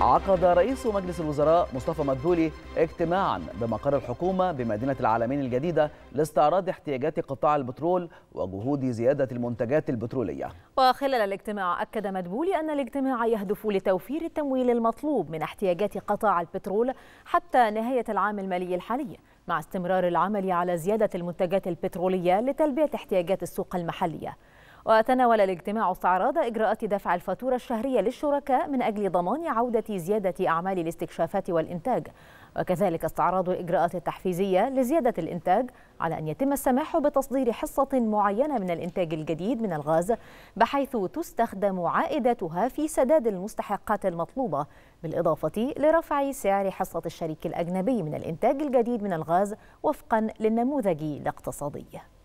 عقد رئيس مجلس الوزراء مصطفى مدبولي اجتماعا بمقر الحكومة بمدينة العالمين الجديدة لاستعراض احتياجات قطاع البترول وجهود زيادة المنتجات البترولية وخلال الاجتماع أكد مدبولي أن الاجتماع يهدف لتوفير التمويل المطلوب من احتياجات قطاع البترول حتى نهاية العام المالي الحالي مع استمرار العمل على زيادة المنتجات البترولية لتلبية احتياجات السوق المحلية وتناول الاجتماع استعراض إجراءات دفع الفاتورة الشهرية للشركاء من أجل ضمان عودة زيادة أعمال الاستكشافات والإنتاج وكذلك استعراض الإجراءات التحفيزية لزيادة الإنتاج على أن يتم السماح بتصدير حصة معينة من الإنتاج الجديد من الغاز بحيث تستخدم عائدتها في سداد المستحقات المطلوبة بالإضافة لرفع سعر حصة الشريك الأجنبي من الإنتاج الجديد من الغاز وفقا للنموذج الاقتصادي